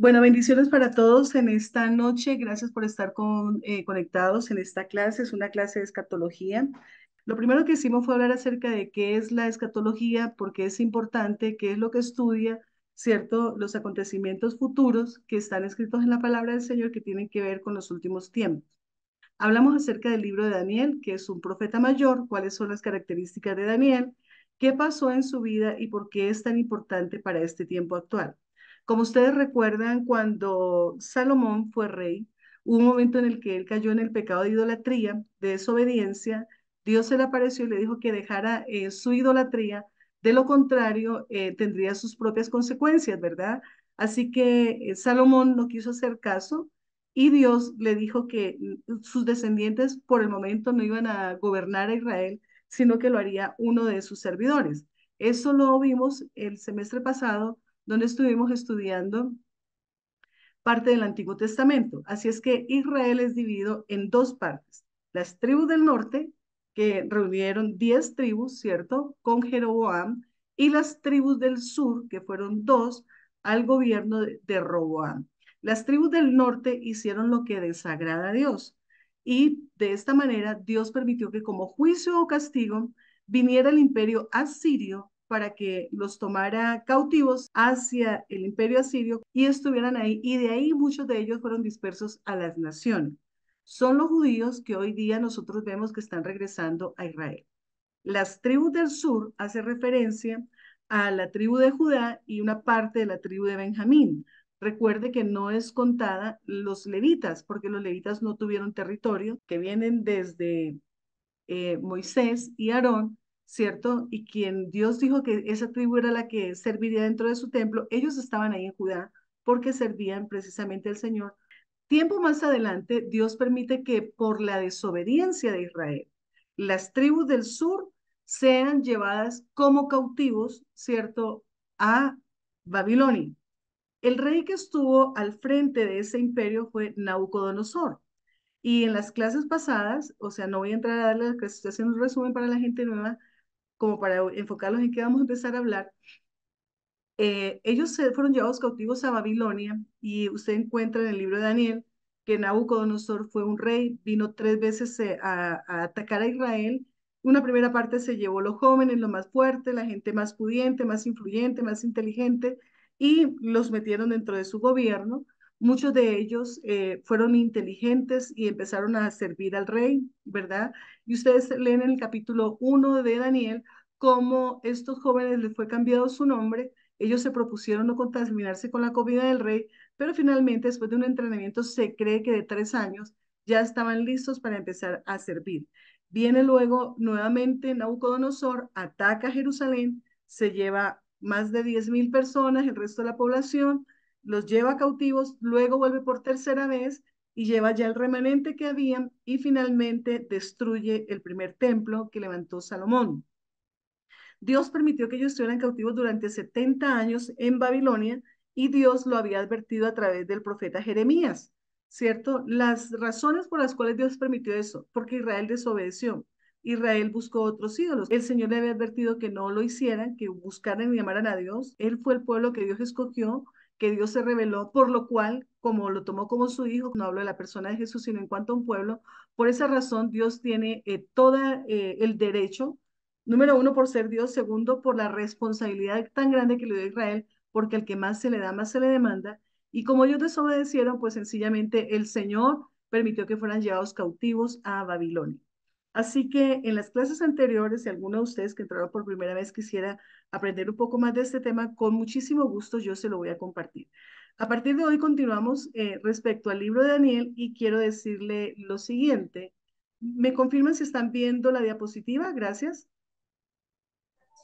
Bueno, bendiciones para todos en esta noche. Gracias por estar eh, conectados en esta clase. Es una clase de escatología. Lo primero que hicimos fue hablar acerca de qué es la escatología, por qué es importante, qué es lo que estudia, ¿cierto? Los acontecimientos futuros que están escritos en la palabra del Señor que tienen que ver con los últimos tiempos. Hablamos acerca del libro de Daniel, que es un profeta mayor, cuáles son las características de Daniel, qué pasó en su vida y por qué es tan importante para este tiempo actual. Como ustedes recuerdan, cuando Salomón fue rey, hubo un momento en el que él cayó en el pecado de idolatría, de desobediencia. Dios se le apareció y le dijo que dejara eh, su idolatría, de lo contrario eh, tendría sus propias consecuencias, ¿verdad? Así que eh, Salomón no quiso hacer caso y Dios le dijo que mm, sus descendientes por el momento no iban a gobernar a Israel, sino que lo haría uno de sus servidores. Eso lo vimos el semestre pasado donde estuvimos estudiando parte del Antiguo Testamento. Así es que Israel es dividido en dos partes. Las tribus del norte, que reunieron diez tribus, ¿cierto?, con Jeroboam, y las tribus del sur, que fueron dos, al gobierno de, de Roboam. Las tribus del norte hicieron lo que desagrada a Dios. Y de esta manera Dios permitió que como juicio o castigo viniera el imperio asirio para que los tomara cautivos hacia el imperio asirio y estuvieran ahí, y de ahí muchos de ellos fueron dispersos a las naciones. Son los judíos que hoy día nosotros vemos que están regresando a Israel. Las tribus del sur hace referencia a la tribu de Judá y una parte de la tribu de Benjamín. Recuerde que no es contada los levitas, porque los levitas no tuvieron territorio, que vienen desde eh, Moisés y Aarón ¿cierto? Y quien Dios dijo que esa tribu era la que serviría dentro de su templo, ellos estaban ahí en Judá porque servían precisamente al Señor. Tiempo más adelante, Dios permite que por la desobediencia de Israel, las tribus del sur sean llevadas como cautivos, ¿cierto?, a Babilonia. El rey que estuvo al frente de ese imperio fue Nabucodonosor. Y en las clases pasadas, o sea, no voy a entrar a darle estoy haciendo un resumen para la gente nueva, como para enfocarlos en qué vamos a empezar a hablar, eh, ellos fueron llevados cautivos a Babilonia y usted encuentra en el libro de Daniel que Nabucodonosor fue un rey, vino tres veces eh, a, a atacar a Israel. Una primera parte se llevó los jóvenes, los más fuertes, la gente más pudiente, más influyente, más inteligente, y los metieron dentro de su gobierno. Muchos de ellos eh, fueron inteligentes y empezaron a servir al rey, ¿verdad? Y ustedes leen en el capítulo 1 de Daniel cómo estos jóvenes les fue cambiado su nombre. Ellos se propusieron no contaminarse con la comida del rey, pero finalmente, después de un entrenamiento, se cree que de tres años ya estaban listos para empezar a servir. Viene luego nuevamente Nabucodonosor, ataca Jerusalén, se lleva más de 10.000 personas, el resto de la población, los lleva cautivos, luego vuelve por tercera vez y lleva ya el remanente que habían y finalmente destruye el primer templo que levantó Salomón. Dios permitió que ellos estuvieran cautivos durante 70 años en Babilonia y Dios lo había advertido a través del profeta Jeremías, ¿cierto? Las razones por las cuales Dios permitió eso, porque Israel desobedeció. Israel buscó otros ídolos. El Señor le había advertido que no lo hicieran, que buscaran y llamaran a Dios. Él fue el pueblo que Dios escogió que Dios se reveló, por lo cual, como lo tomó como su hijo, no hablo de la persona de Jesús, sino en cuanto a un pueblo, por esa razón Dios tiene eh, todo eh, el derecho, número uno, por ser Dios, segundo, por la responsabilidad tan grande que le dio Israel, porque al que más se le da, más se le demanda, y como ellos desobedecieron, pues sencillamente el Señor permitió que fueran llevados cautivos a Babilonia. Así que en las clases anteriores, si alguno de ustedes que entraron por primera vez quisiera aprender un poco más de este tema, con muchísimo gusto yo se lo voy a compartir. A partir de hoy continuamos eh, respecto al libro de Daniel y quiero decirle lo siguiente. ¿Me confirman si están viendo la diapositiva? Gracias.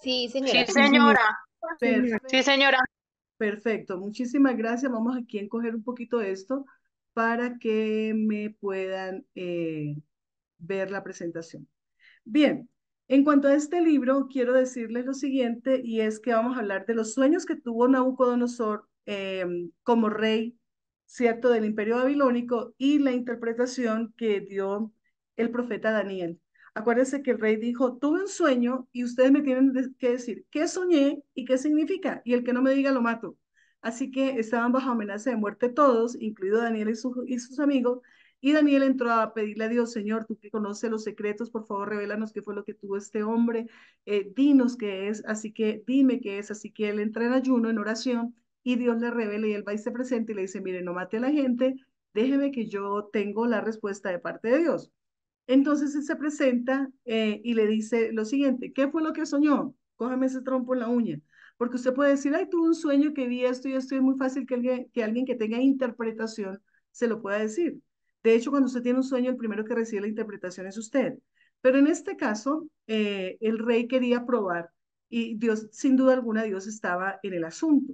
Sí, señora. Sí, señora. Perfecto. Sí, señora. Perfecto. Muchísimas gracias. Vamos aquí a encoger un poquito esto para que me puedan eh, ver la presentación. Bien, en cuanto a este libro, quiero decirles lo siguiente, y es que vamos a hablar de los sueños que tuvo Nabucodonosor em, como rey, ¿cierto?, del imperio babilónico y la interpretación que dio el profeta Daniel. Acuérdense que el rey dijo, tuve un sueño y ustedes me tienen que decir qué soñé y qué significa, y el que no me diga lo mato. Así que estaban bajo amenaza de muerte todos, incluido Daniel y sus amigos, y Daniel entró a pedirle a Dios, Señor, tú que conoces los secretos, por favor, revelanos qué fue lo que tuvo este hombre, eh, dinos qué es, así que dime qué es. Así que él entra en ayuno, en oración, y Dios le revela y él va y se presenta y le dice, mire, no mate a la gente, déjeme que yo tengo la respuesta de parte de Dios. Entonces él se presenta eh, y le dice lo siguiente, ¿qué fue lo que soñó? Cójame ese trompo en la uña. Porque usted puede decir, ay, tuve un sueño que vi esto y esto, es muy fácil que alguien que, alguien que tenga interpretación se lo pueda decir. De hecho, cuando usted tiene un sueño, el primero que recibe la interpretación es usted. Pero en este caso, eh, el rey quería probar y Dios, sin duda alguna, Dios estaba en el asunto.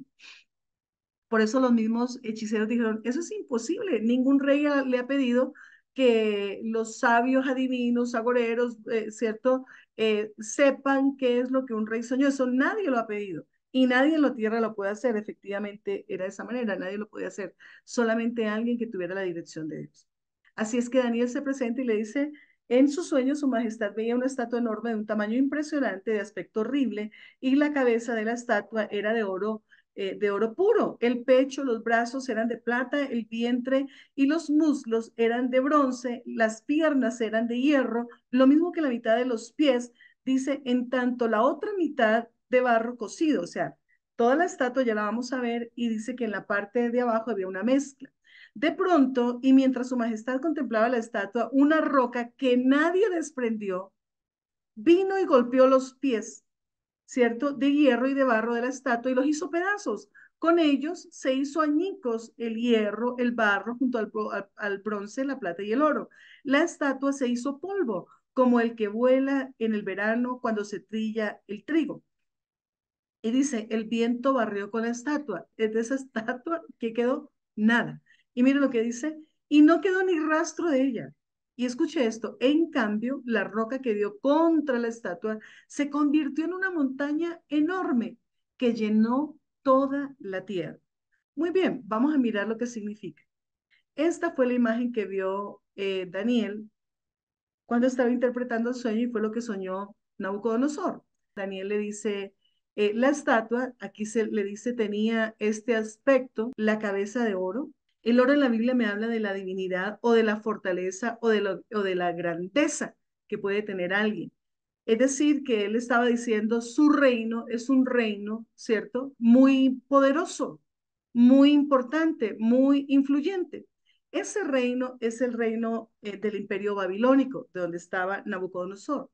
Por eso los mismos hechiceros dijeron, eso es imposible, ningún rey le ha pedido que los sabios adivinos, agoreros, eh, ¿cierto?, eh, sepan qué es lo que un rey soñó. Eso nadie lo ha pedido y nadie en la tierra lo puede hacer. Efectivamente, era de esa manera, nadie lo podía hacer, solamente alguien que tuviera la dirección de Dios. Así es que Daniel se presenta y le dice, en su sueño su majestad veía una estatua enorme de un tamaño impresionante, de aspecto horrible, y la cabeza de la estatua era de oro eh, de oro puro. El pecho, los brazos eran de plata, el vientre y los muslos eran de bronce, las piernas eran de hierro, lo mismo que la mitad de los pies, dice, en tanto la otra mitad de barro cocido, o sea, toda la estatua ya la vamos a ver y dice que en la parte de abajo había una mezcla. De pronto, y mientras su majestad contemplaba la estatua, una roca que nadie desprendió, vino y golpeó los pies, ¿cierto?, de hierro y de barro de la estatua y los hizo pedazos. Con ellos se hizo añicos el hierro, el barro, junto al, bronce, la plata y el oro. La estatua se hizo polvo, como el que vuela en el verano cuando se trilla el trigo. Y dice, el viento barrió con la estatua. Es de esa estatua que quedó nada. Y mire lo que dice, y no quedó ni rastro de ella. Y escuche esto, en cambio, la roca que dio contra la estatua se convirtió en una montaña enorme que llenó toda la tierra. Muy bien, vamos a mirar lo que significa. Esta fue la imagen que vio eh, Daniel cuando estaba interpretando el sueño y fue lo que soñó Nabucodonosor. Daniel le dice, eh, la estatua, aquí se le dice, tenía este aspecto, la cabeza de oro, el oro en la Biblia me habla de la divinidad o de la fortaleza o de, la grandeza que puede tener alguien. Es decir, que él estaba diciendo, su reino es un reino, ¿cierto? Muy poderoso, muy importante, muy influyente. Ese reino es el reino eh, del imperio babilónico, de donde estaba Nabucodonosor.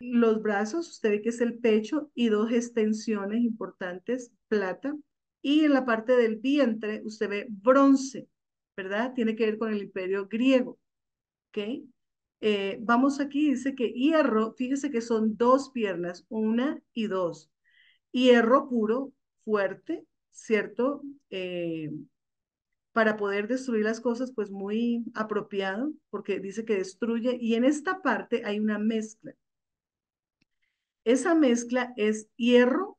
Los brazos, usted ve que es el pecho y dos extensiones importantes, plata, y en la parte del vientre usted ve bronce, ¿verdad? Tiene que ver con el imperio griego. ¿Ok? Eh, vamos aquí, dice que hierro, fíjese que son dos piernas, una y dos. Hierro puro, fuerte, ¿cierto? Eh, para poder destruir las cosas, pues muy apropiado, porque dice que destruye. Y en esta parte hay una mezcla. Esa mezcla es hierro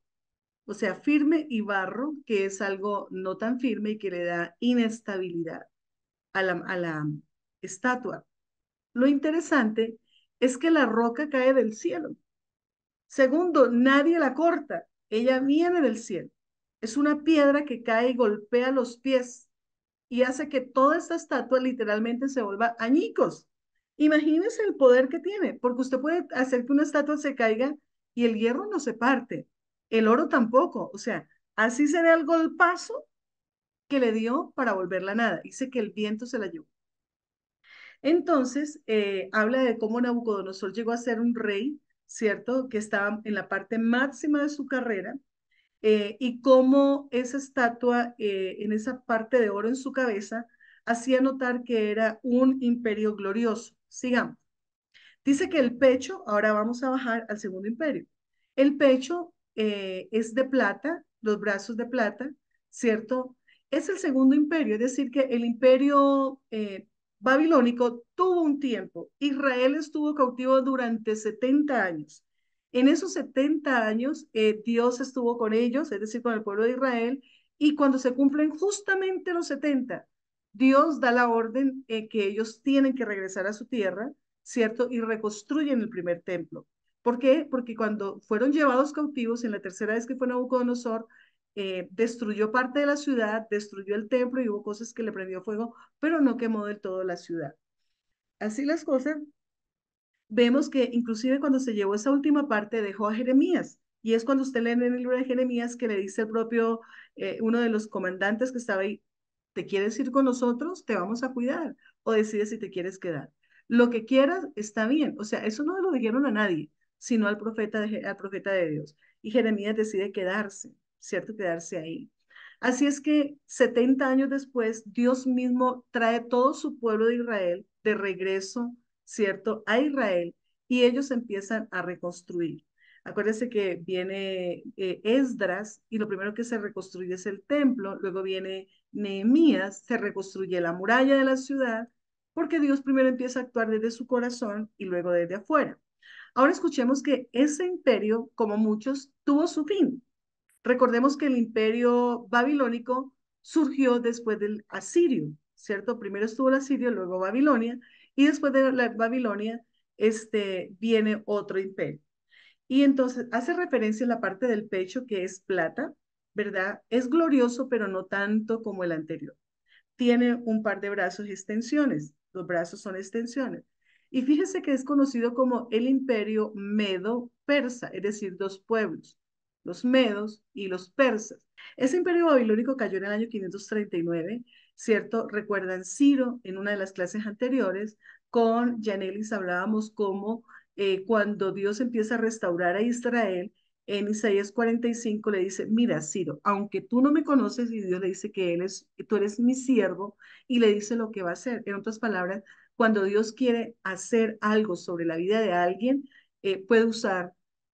o sea, firme y barro, que es algo no tan firme y que le da inestabilidad a la, estatua. Lo interesante es que la roca cae del cielo. Segundo, nadie la corta, ella viene del cielo. Es una piedra que cae y golpea los pies y hace que toda esta estatua literalmente se vuelva añicos. Imagínese el poder que tiene, porque usted puede hacer que una estatua se caiga y el hierro no se parte, el oro tampoco, o sea, así será el golpazo que le dio para volverla a nada. Dice que el viento se la llevó. Entonces, eh, habla de cómo Nabucodonosor llegó a ser un rey, ¿cierto? Que estaba en la parte máxima de su carrera eh, y cómo esa estatua eh, en esa parte de oro en su cabeza hacía notar que era un imperio glorioso. Sigamos. Dice que el pecho, ahora vamos a bajar al segundo imperio. El pecho eh, es de plata, los brazos de plata, ¿cierto? Es el segundo imperio, es decir, que el imperio eh, babilónico tuvo un tiempo. Israel estuvo cautivo durante 70 años. En esos 70 años, eh, Dios estuvo con ellos, es decir, con el pueblo de Israel, y cuando se cumplen justamente los 70, Dios da la orden que ellos tienen que regresar a su tierra, ¿cierto? Y reconstruyen el primer templo. ¿Por qué? Porque cuando fueron llevados cautivos, en la tercera vez que fue Nabucodonosor, eh, destruyó parte de la ciudad, destruyó el templo y hubo cosas que le prendió fuego, pero no quemó del todo la ciudad. Así las cosas, vemos que inclusive cuando se llevó esa última parte dejó a Jeremías. Y es cuando usted lee en el libro de Jeremías que le dice el propio, eh, uno de los comandantes que estaba ahí, ¿te quieres ir con nosotros? Te vamos a cuidar. O decides si te quieres quedar. Lo que quieras está bien. O sea, eso no lo dijeron a nadie sino al profeta de, profeta de Dios. Y Jeremías decide quedarse, ¿cierto? Quedarse ahí. Así es que 70 años después, Dios mismo trae todo su pueblo de Israel de regreso, ¿cierto? A Israel y ellos empiezan a reconstruir. Acuérdense que viene eh, Esdras y lo primero que se reconstruye es el templo, luego viene Nehemías, se reconstruye la muralla de la ciudad, porque Dios primero empieza a actuar desde su corazón y luego desde afuera. Ahora escuchemos que ese imperio, como muchos, tuvo su fin. Recordemos que el imperio babilónico surgió después del asirio, ¿cierto? Primero estuvo el asirio, luego Babilonia, y después de Babilonia este, viene otro imperio. Y entonces hace referencia a la parte del pecho que es plata, ¿verdad? Es glorioso, pero no tanto como el anterior. Tiene un par de brazos y extensiones. Los brazos son extensiones. Y fíjese que es conocido como el imperio medo-persa, es decir, dos pueblos, los medos y los persas. Ese imperio babilónico cayó en el año 539, ¿cierto? Recuerdan Ciro en una de las clases anteriores, con Yanelis hablábamos cómo eh, cuando Dios empieza a restaurar a Israel, en Isaías 45 le dice, mira, Ciro, aunque tú no me conoces, y Dios le dice que él es, tú eres mi siervo, y le dice lo que va a hacer. En otras palabras, cuando Dios quiere hacer algo sobre la vida de alguien, eh, puede usar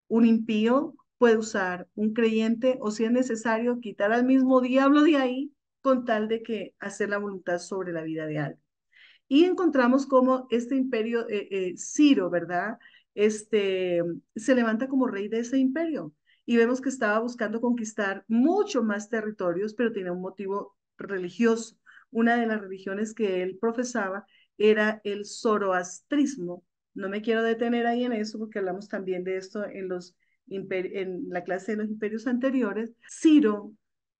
un impío, puede usar un creyente o si es necesario quitar al mismo diablo de ahí con tal de que hacer la voluntad sobre la vida de alguien. Y encontramos como este imperio, eh, eh, Ciro, ¿verdad? Este, se levanta como rey de ese imperio y vemos que estaba buscando conquistar mucho más territorios, pero tiene un motivo religioso. Una de las religiones que él profesaba era el zoroastrismo. No me quiero detener ahí en eso porque hablamos también de esto en, los en la clase de los imperios anteriores. Ciro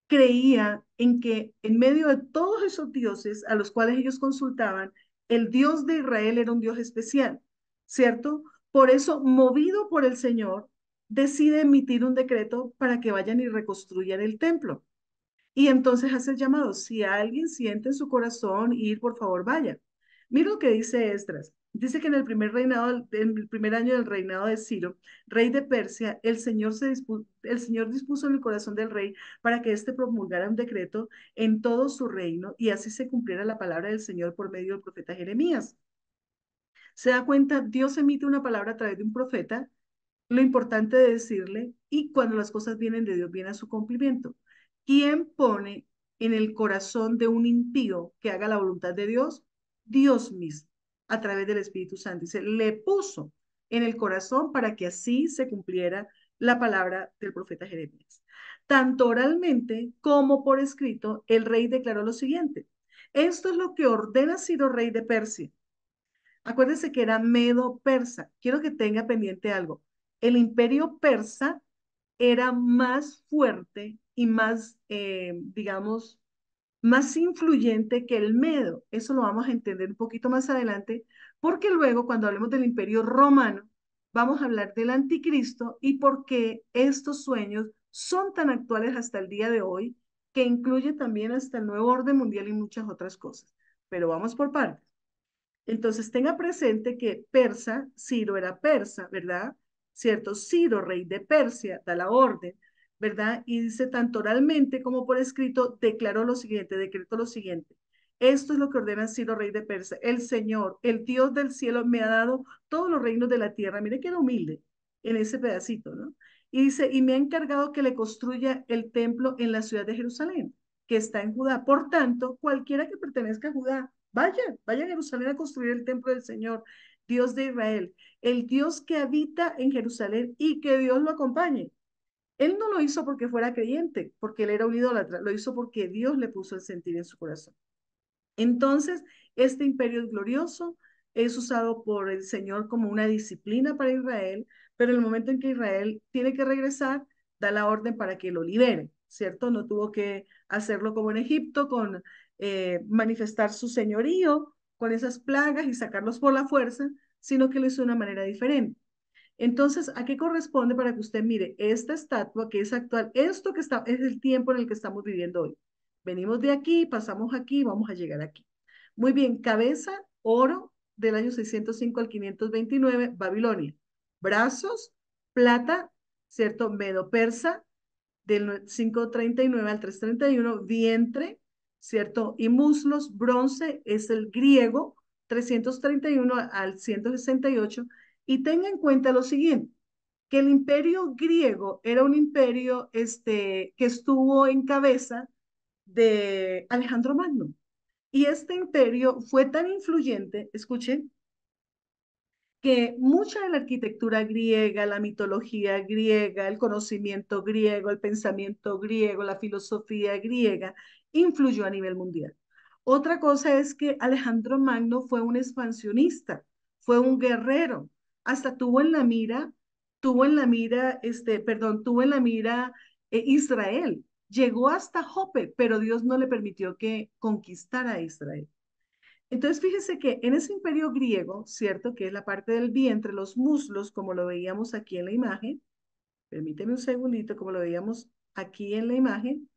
creía en que en medio de todos esos dioses a los cuales ellos consultaban, el dios de Israel era un dios especial, ¿cierto? Por eso, movido por el Señor, decide emitir un decreto para que vayan y reconstruyan el templo. Y entonces hace el llamado, si alguien siente en su corazón ir, por favor, vaya. Mira lo que dice Estras, Dice que en el primer reinado, el primer año del reinado de Ciro, rey de Persia, el Señor, se el Señor dispuso en el corazón del rey para que éste promulgara un decreto en todo su reino y así se cumpliera la palabra del Señor por medio del profeta Jeremías. Se da cuenta, Dios emite una palabra a través de un profeta, lo importante de decirle, y cuando las cosas vienen de Dios, viene a su cumplimiento. ¿Quién pone en el corazón de un impío que haga la voluntad de Dios? Dios mismo, a través del Espíritu Santo. Dice, le puso en el corazón para que así se cumpliera la palabra del profeta Jeremías. Tanto oralmente como por escrito, el rey declaró lo siguiente. Esto es lo que ordena sido rey de Persia. Acuérdense que era medo persa. Quiero que tenga pendiente algo. El imperio persa era más fuerte y más, eh, digamos, más influyente que el medo. Eso lo vamos a entender un poquito más adelante, porque luego cuando hablemos del imperio romano, vamos a hablar del anticristo y por qué estos sueños son tan actuales hasta el día de hoy, que incluye también hasta el nuevo orden mundial y muchas otras cosas. Pero vamos por partes. Entonces, tenga presente que Persa, Ciro era persa, ¿verdad? ¿Cierto? Ciro, rey de Persia, da la orden ¿verdad? Y dice, tanto oralmente como por escrito, declaró lo siguiente, decretó lo siguiente. Esto es lo que ordena Ciro, rey de Persia. El Señor, el Dios del cielo, me ha dado todos los reinos de la tierra. Mire que humilde en ese pedacito, ¿no? Y dice, y me ha encargado que le construya el templo en la ciudad de Jerusalén, que está en Judá. Por tanto, cualquiera que pertenezca a Judá, vaya, vaya a Jerusalén a construir el templo del Señor, Dios de Israel, el Dios que habita en Jerusalén y que Dios lo acompañe. Él no lo hizo porque fuera creyente, porque él era un idólatra, lo hizo porque Dios le puso el sentir en su corazón. Entonces, este imperio glorioso, es usado por el Señor como una disciplina para Israel, pero en el momento en que Israel tiene que regresar, da la orden para que lo libere, ¿cierto? No tuvo que hacerlo como en Egipto, con eh, manifestar su señorío, con esas plagas y sacarlos por la fuerza, sino que lo hizo de una manera diferente. Entonces, ¿a qué corresponde para que usted mire esta estatua que es actual? Esto que está, es el tiempo en el que estamos viviendo hoy. Venimos de aquí, pasamos aquí, vamos a llegar aquí. Muy bien, cabeza, oro del año 605 al 529, Babilonia. Brazos, plata, ¿cierto? Medo persa, del 539 al 331, vientre, ¿cierto? Y muslos, bronce, es el griego, 331 al 168 y tenga en cuenta lo siguiente, que el imperio griego era un imperio este, que estuvo en cabeza de Alejandro Magno. Y este imperio fue tan influyente, escuchen, que mucha de la arquitectura griega, la mitología griega, el conocimiento griego, el pensamiento griego, la filosofía griega, influyó a nivel mundial. Otra cosa es que Alejandro Magno fue un expansionista, fue un guerrero, hasta tuvo en la mira, tuvo en la mira, este, perdón, tuvo en la mira eh, Israel. Llegó hasta Jope, pero Dios no le permitió que conquistara a Israel. Entonces, fíjese que en ese imperio griego, ¿cierto? Que es la parte del vientre, los muslos, como lo veíamos aquí en la imagen, permíteme un segundito, como lo veíamos aquí en la imagen,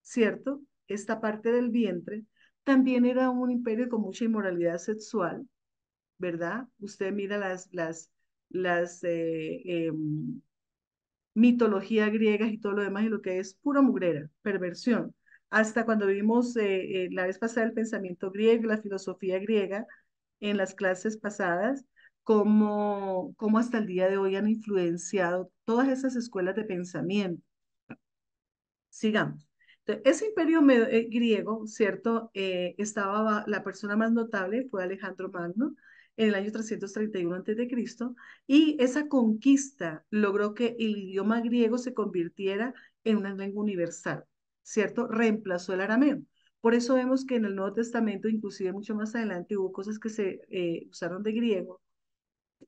¿cierto? Esta parte del vientre también era un imperio con mucha inmoralidad sexual, ¿verdad? Usted mira las, las, las eh, mitologías em, griegas mitología griega y todo lo demás, y lo que es pura mugrera, perversión. Hasta cuando vimos eh, eh, la vez pasada el pensamiento griego, la filosofía griega, en las clases pasadas, cómo, hasta el día de hoy han influenciado todas esas escuelas de pensamiento. Sigamos. ese imperio griego, ¿cierto? estaba, la persona más notable fue Alejandro Magno, en el año 331 a.C. y esa conquista logró que el idioma griego se convirtiera en una lengua universal, ¿cierto? Reemplazó el arameo. Por eso vemos que en el Nuevo Testamento, inclusive mucho más adelante, hubo cosas que se eh, usaron de griego,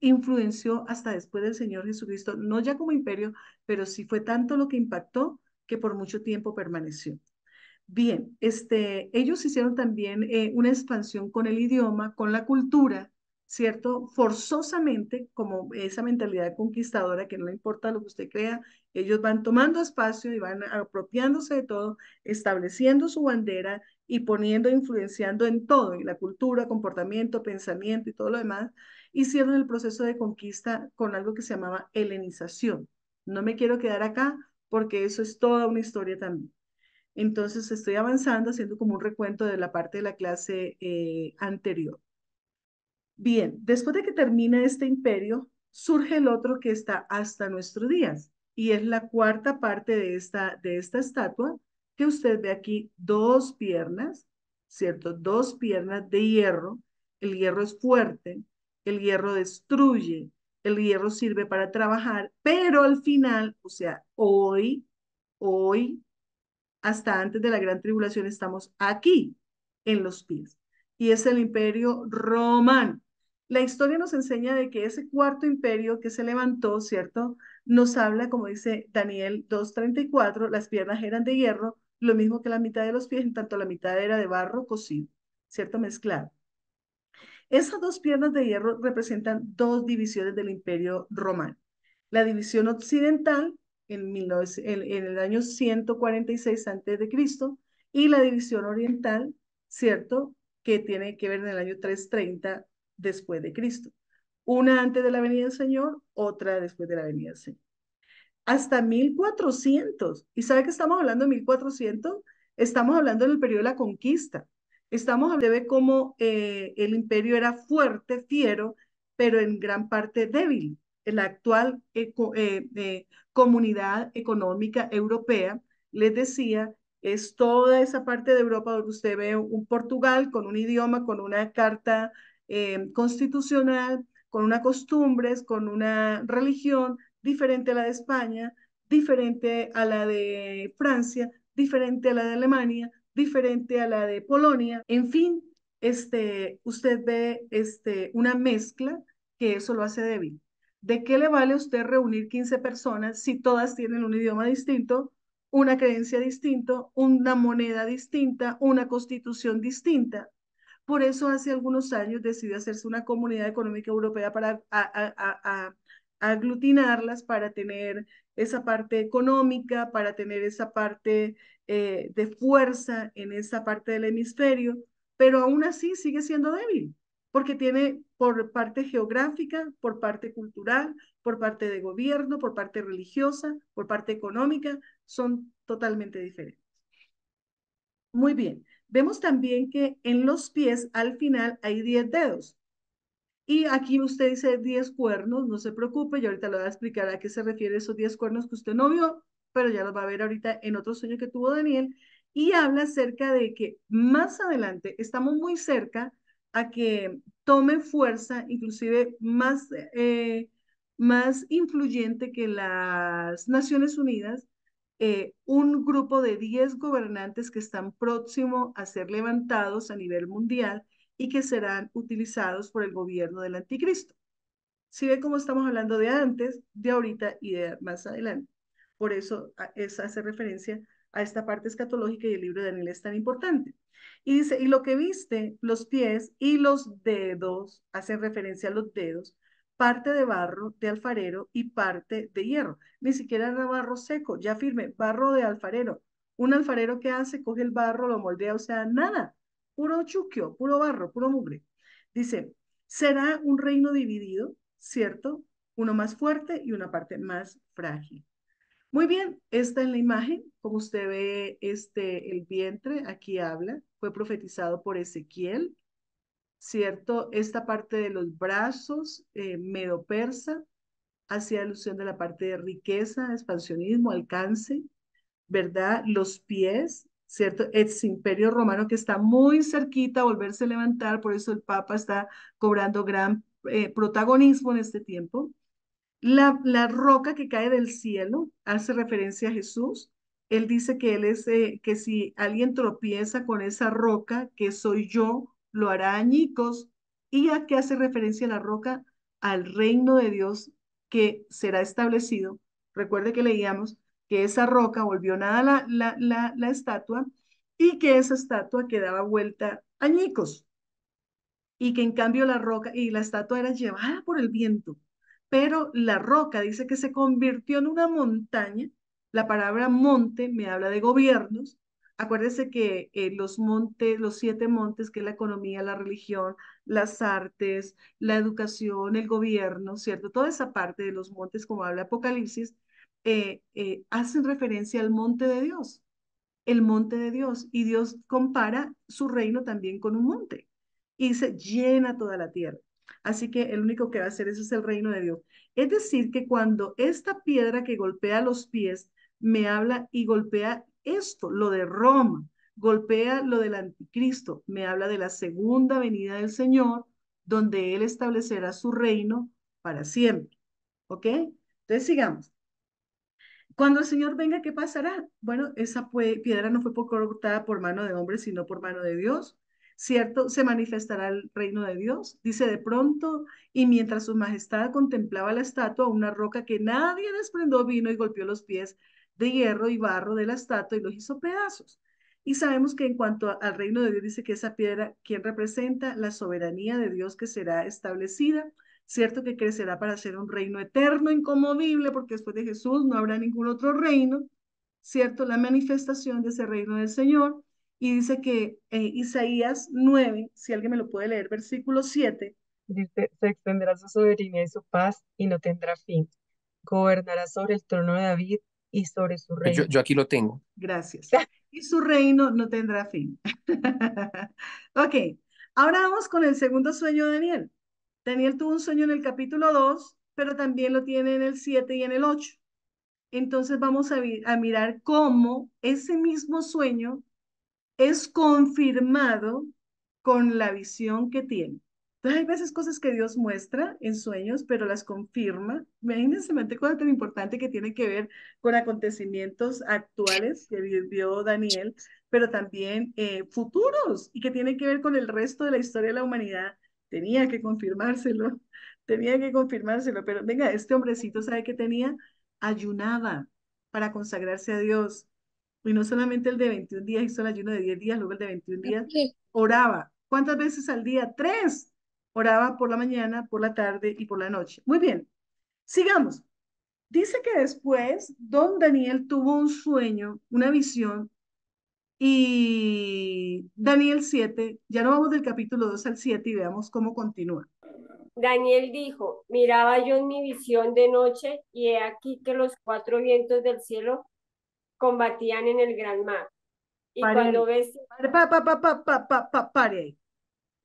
influenció hasta después del Señor Jesucristo, no ya como imperio, pero sí fue tanto lo que impactó que por mucho tiempo permaneció. Bien, este, ellos hicieron también eh, una expansión con el idioma, con la cultura, ¿cierto? Forzosamente, como esa mentalidad conquistadora que no le importa lo que usted crea, ellos van tomando espacio y van apropiándose de todo, estableciendo su bandera y poniendo, influenciando en todo, en la cultura, comportamiento, pensamiento y todo lo demás, hicieron el proceso de conquista con algo que se llamaba helenización. No me quiero quedar acá porque eso es toda una historia también. Entonces estoy avanzando haciendo como un recuento de la parte de la clase eh, anterior. Bien, después de que termina este imperio, surge el otro que está hasta nuestros días y es la cuarta parte de esta, de esta estatua que usted ve aquí, dos piernas, ¿cierto? Dos piernas de hierro. El hierro es fuerte, el hierro destruye, el hierro sirve para trabajar, pero al final, o sea, hoy, hoy, hasta antes de la gran tribulación, estamos aquí en los pies y es el imperio romano. La historia nos enseña de que ese cuarto imperio que se levantó, ¿cierto? Nos habla, como dice Daniel 2.34, las piernas eran de hierro, lo mismo que la mitad de los pies, en tanto la mitad era de barro cocido, ¿cierto? Mezclado. Esas dos piernas de hierro representan dos divisiones del imperio romano. La división occidental en, en, en el año 146 a.C. y la división oriental, ¿cierto? que tiene que ver en el año 330 después de Cristo. Una antes de la venida del Señor, otra después de la venida del Señor. Hasta 1400. ¿Y sabe que estamos hablando de 1400? Estamos hablando del periodo de la conquista. Estamos hablando de cómo eh, el imperio era fuerte, fiero, pero en gran parte débil. la actual eh, eh, comunidad económica europea les decía es toda esa parte de Europa donde usted ve un Portugal con un idioma, con una carta eh, constitucional, con unas costumbres, con una religión diferente a la de España, diferente a la de Francia, diferente a la de Alemania, diferente a la de Polonia. En fin, este, usted ve este, una mezcla que eso lo hace débil. ¿De qué le vale a usted reunir 15 personas si todas tienen un idioma distinto, una creencia distinta, una moneda distinta, una constitución distinta. Por eso hace algunos años decidió hacerse una comunidad económica europea para aglutinarlas, para tener esa parte económica, para tener esa parte eh, de fuerza en esa parte del hemisferio, pero aún así sigue siendo débil porque tiene por parte geográfica, por parte cultural, por parte de gobierno, por parte religiosa, por parte económica, son totalmente diferentes. Muy bien, vemos también que en los pies al final hay 10 dedos. Y aquí usted dice 10 cuernos, no se preocupe, yo ahorita le voy a explicar a qué se refiere esos 10 cuernos que usted no vio, pero ya los va a ver ahorita en otro sueño que tuvo Daniel. Y habla acerca de que más adelante estamos muy cerca a que tome fuerza, inclusive más, eh, más influyente que las Naciones Unidas, eh, un grupo de 10 gobernantes que están próximo a ser levantados a nivel mundial y que serán utilizados por el gobierno del anticristo. Si ve cómo estamos hablando de antes, de ahorita y de más adelante. Por eso ah, es, hace referencia a esta parte escatológica y el libro de Daniel es tan importante. Y dice, y lo que viste, los pies y los dedos, hace referencia a los dedos, parte de barro de alfarero y parte de hierro. Ni siquiera era barro seco, ya firme, barro de alfarero. Un alfarero que hace, coge el barro, lo moldea, o sea, nada. Puro chuquio, puro barro, puro mugre. Dice, será un reino dividido, ¿cierto? Uno más fuerte y una parte más frágil. Muy bien, está en la imagen, como usted ve, este, el vientre aquí habla, fue profetizado por Ezequiel, ¿cierto? Esta parte de los brazos, eh, medo persa, hacía alusión de la parte de riqueza, expansionismo, alcance, ¿verdad? Los pies, ¿cierto? Ex este imperio romano que está muy cerquita a volverse a levantar, por eso el Papa está cobrando gran eh, protagonismo en este tiempo. La, roca que cae del cielo hace referencia a Jesús. Él dice que, él es, eh, que si alguien tropieza con esa roca, que soy yo, lo hará añicos. ¿Y a qué hace referencia la roca? Al reino de Dios que será establecido. Recuerde que leíamos que esa roca volvió nada la, la, la, estatua y que esa estatua quedaba vuelta añicos. Y que en cambio la roca y la estatua era llevada por el viento pero la roca dice que se convirtió en una montaña. La palabra monte me habla de gobiernos. Acuérdese que eh, los montes, los siete montes, que es la economía, la religión, las artes, la educación, el gobierno, ¿cierto? Toda esa parte de los montes, como habla Apocalipsis, eh, eh, hacen referencia al monte de Dios, el monte de Dios. Y Dios compara su reino también con un monte. Y dice, llena toda la tierra. Así que el único que va a hacer eso es el reino de Dios. Es decir, que cuando esta piedra que golpea los pies me habla y golpea esto, lo de Roma, golpea lo del anticristo, me habla de la segunda venida del Señor, donde Él establecerá su reino para siempre. ¿Ok? Entonces sigamos. Cuando el Señor venga, ¿qué pasará? Bueno, esa piedra no fue cortada por mano de hombre, sino por mano de Dios. ¿cierto? Se manifestará el reino de Dios. Dice de pronto, y mientras su majestad contemplaba la estatua, una roca que nadie desprendió vino y golpeó los pies de hierro y barro de la estatua y los hizo pedazos. Y sabemos que en cuanto al reino de Dios, dice que esa piedra, quien representa la soberanía de Dios que será establecida, ¿cierto? Que crecerá para ser un reino eterno, incomodible, porque después de Jesús no habrá ningún otro reino, ¿cierto? La manifestación de ese reino del Señor y dice que Isaías 9, si alguien me lo puede leer, versículo 7. Dice, se extenderá su soberanía y su paz y no tendrá fin. Gobernará sobre el trono de David y sobre su reino. Yo, aquí lo tengo. Gracias. y su reino no tendrá fin. ok, ahora vamos con el segundo sueño de Daniel. Daniel tuvo un sueño en el capítulo 2, pero también lo tiene en el 7 y en el 8. Entonces vamos a, mirar cómo ese mismo sueño es confirmado con la visión que tiene. Entonces hay veces cosas que Dios muestra en sueños, pero las confirma. Imagínense, mente cosa tan importante que tiene que ver con acontecimientos actuales que vivió Daniel, pero también eh, futuros y que tiene que ver con el resto de la historia de la humanidad. Tenía que confirmárselo, tenía que confirmárselo, pero venga, este hombrecito sabe que tenía, ayunaba para consagrarse a Dios, y no solamente el de 21 días, hizo el ayuno de 10 días, luego el de 21 días, oraba. ¿Cuántas veces al día? Tres. Oraba por la mañana, por la tarde y por la noche. Muy bien, sigamos. Dice que después don Daniel tuvo un sueño, una visión, y Daniel 7, ya no vamos del capítulo 2 al 7 y veamos cómo continúa. Daniel dijo, miraba yo en mi visión de noche y he aquí que los cuatro vientos del cielo combatían en el Gran Mar. Y cuando ves... pare.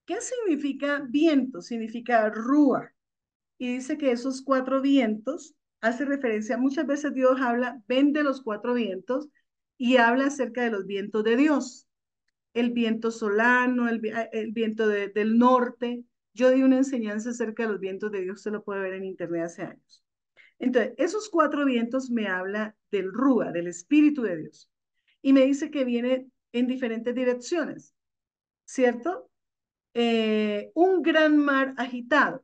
¿Qué significa viento? Significa rúa. Y dice que esos cuatro vientos hace referencia, muchas veces Dios habla, ven de los cuatro vientos y habla acerca de los vientos de Dios. El viento solano, el, eh, viento del norte. Yo di una enseñanza acerca de los vientos de Dios, se lo puede ver en internet hace años. Entonces, esos cuatro vientos me habla del Rúa, del Espíritu de Dios. Y me dice que viene en diferentes direcciones, ¿cierto? Eh, un gran mar agitado.